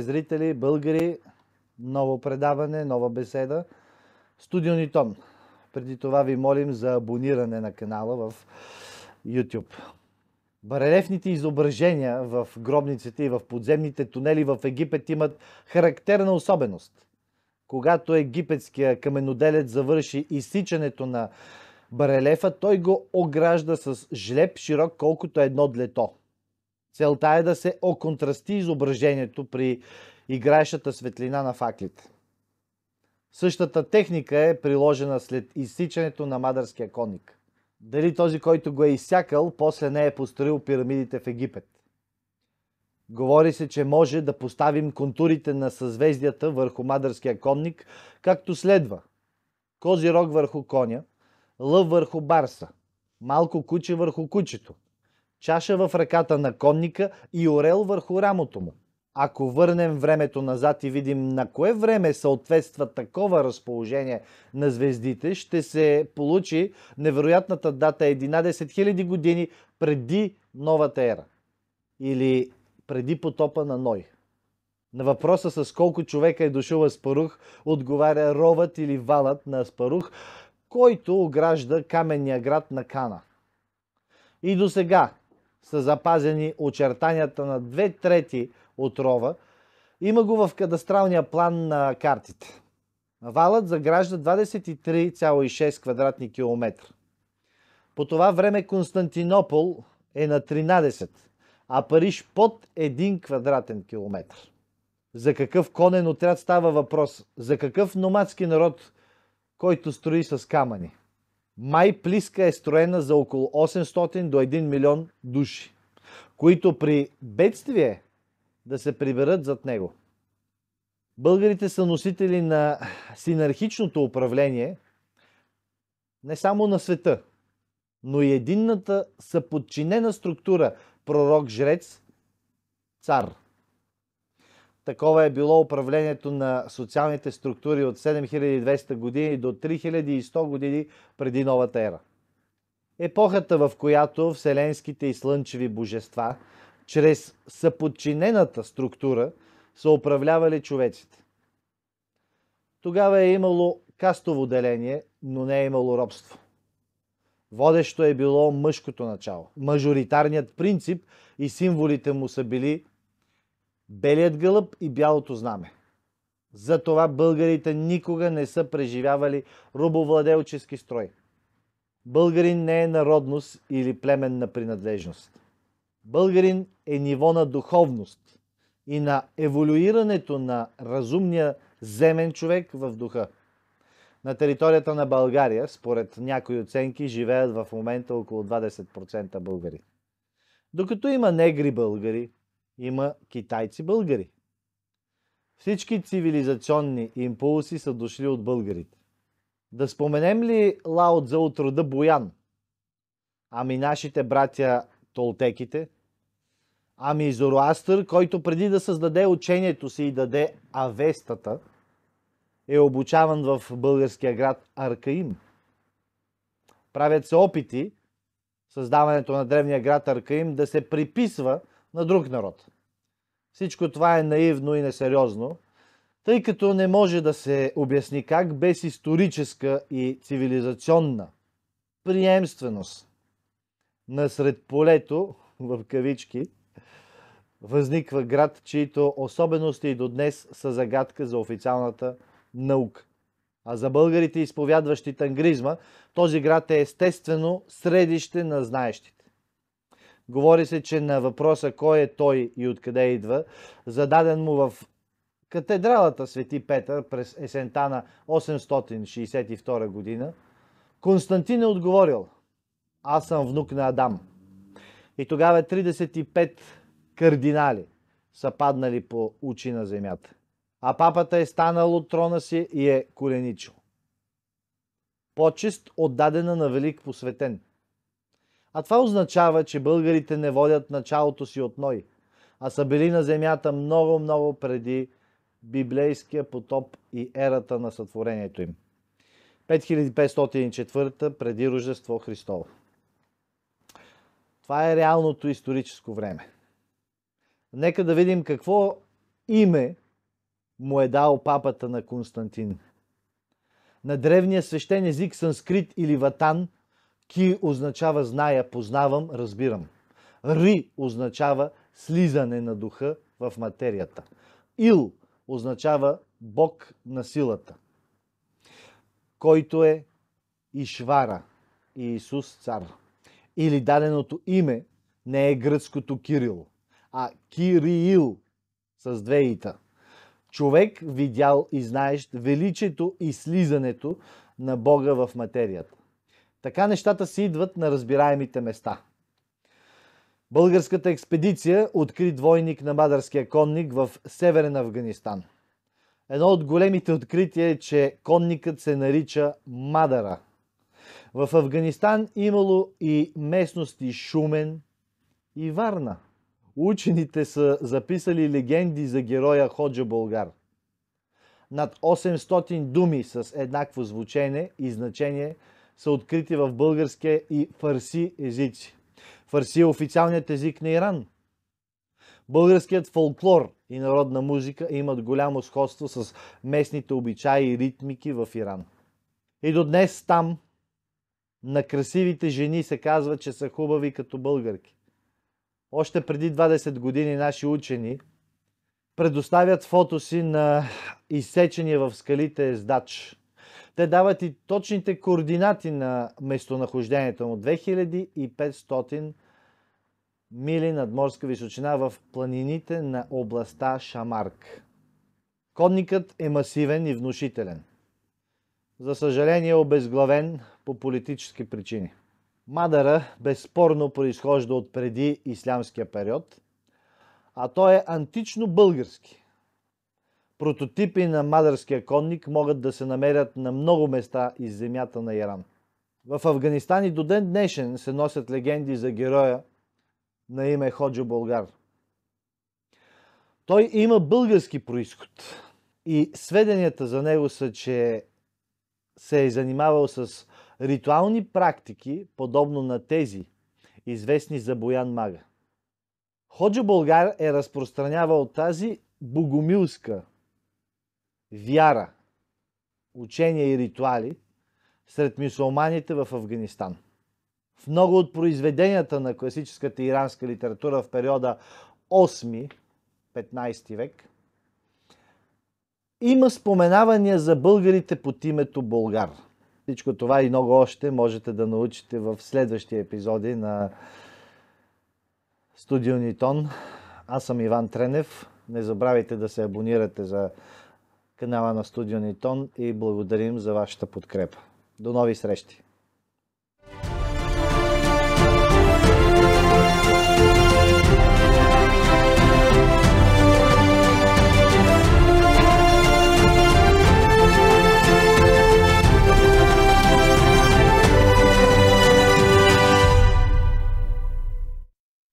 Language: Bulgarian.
Здравейте, зрители, българи! Ново предаване, нова беседа. Студио Нитон. Преди това ви молим за абониране на канала в YouTube. Барелефните изображения в гробниците и в подземните тунели в Египет имат характерна особеност. Когато египетския каменоделец завърши изсичането на барелефа, той го огражда с жлеб широк колкото едно длето – Целта е да се оконтрасти изображението при играещата светлина на факлите. Същата техника е приложена след изсичането на мадърския конник. Дали този, който го е изсякал, после не е построил пирамидите в Египет. Говори се, че може да поставим контурите на съзвездията върху мадърския конник, както следва. Кози рог върху коня, лъв върху барса, малко куче върху кучето – чаша в ръката на конника и орел върху рамото му. Ако върнем времето назад и видим на кое време съответства такова разположение на звездите, ще се получи невероятната дата 11 е 000 години преди новата ера. Или преди потопа на Ной. На въпроса с колко човека е дошъл Аспарух, отговаря ровът или валът на Аспарух, който огражда каменния град на Кана. И до сега са запазени очертанията на две трети от рова. Има го в кадастралния план на картите. Валът загражда 23,6 квадратни километра. По това време Константинопол е на 13, а Париж под 1 квадратен километр. За какъв конен отряд става въпрос? За какъв номадски народ, който строи с камъни? Май плиска е строена за около 800 до 1 милион души, които при бедствие да се приберат зад него. Българите са носители на синархичното управление не само на света, но и единната съподчинена структура пророк-жрец, цар – Такова е било управлението на социалните структури от 7200 години до 3100 години преди новата ера. Епохата, в която вселенските и слънчеви божества, чрез съподчинената структура, са управлявали човеците. Тогава е имало кастово деление, но не е имало робство. Водещо е било мъжкото начало. Мажоритарният принцип и символите му са били белият гълъб и бялото знаме. Затова българите никога не са преживявали рубовладелчески строй. Българин не е народност или племенна принадлежност. Българин е ниво на духовност и на еволюирането на разумния земен човек в духа. На територията на България, според някои оценки, живеят в момента около 20% българи. Докато има негри българи, има китайци-българи. Всички цивилизационни импулси са дошли от българите. Да споменем ли Лао за от рода Боян? Ами нашите братя толтеките? Ами Зороастър, който преди да създаде учението си и даде авестата, е обучаван в българския град Аркаим. Правят се опити създаването на древния град Аркаим да се приписва – на друг народ. Всичко това е наивно и несериозно, тъй като не може да се обясни как без историческа и цивилизационна приемственост насред полето, в кавички, възниква град, чието особености и до днес са загадка за официалната наука. А за българите, изповядващи тангризма, този град е естествено средище на знаещите. Говори се, че на въпроса кой е той и откъде идва, зададен му в катедралата Свети Петър през есента на 862 година, Константин е отговорил Аз съм внук на Адам. И тогава 35 кардинали са паднали по очи на земята. А папата е станал от трона си и е коленичил. Почест отдадена на велик посветен. А това означава, че българите не водят началото си от Ной, а са били на земята много-много преди библейския потоп и ерата на сътворението им. 5504 преди Рождество Христово. Това е реалното историческо време. Нека да видим какво име му е дал папата на Константин. На древния свещен език санскрит или ватан Ки означава зная, познавам, разбирам. Ри означава слизане на духа в материята. Ил означава Бог на силата, който е Ишвара и Исус цар. Или даденото име не е гръцкото Кирил, а Кириил с две ита. Човек видял и знаещ величието и слизането на Бога в материята. Така нещата си идват на разбираемите места. Българската експедиция откри двойник на мадърския конник в северен Афганистан. Едно от големите открития е, че конникът се нарича Мадара. В Афганистан имало и местности Шумен и Варна. Учените са записали легенди за героя Ходжа Българ. Над 800 думи с еднакво звучение и значение – са открити в българския и фарси езици. Фарси е официалният език на Иран. Българският фолклор и народна музика имат голямо сходство с местните обичаи и ритмики в Иран. И до днес там на красивите жени се казва, че са хубави като българки. Още преди 20 години наши учени предоставят фото си на изсечения в скалите ездач – те дават и точните координати на местонахождението му. 2500 мили надморска височина в планините на областта Шамарк. Конникът е масивен и внушителен. За съжаление е обезглавен по политически причини. Мадара безспорно произхожда от преди ислямския период, а той е антично български – Прототипи на мадърския конник могат да се намерят на много места из земята на Иран. В Афганистан и до ден днешен се носят легенди за героя на име Ходжо Болгар. Той има български происход и сведенията за него са, че се е занимавал с ритуални практики, подобно на тези, известни за Боян Мага. Ходжо Болгар е разпространявал тази богомилска вяра, учения и ритуали сред мусулманите в Афганистан. В много от произведенията на класическата иранска литература в периода 8-15 век има споменавания за българите под името Българ. Всичко това и много още можете да научите в следващия епизоди на Студио Нитон. Аз съм Иван Тренев. Не забравяйте да се абонирате за канала на Студио Нитон и благодарим за вашата подкрепа. До нови срещи!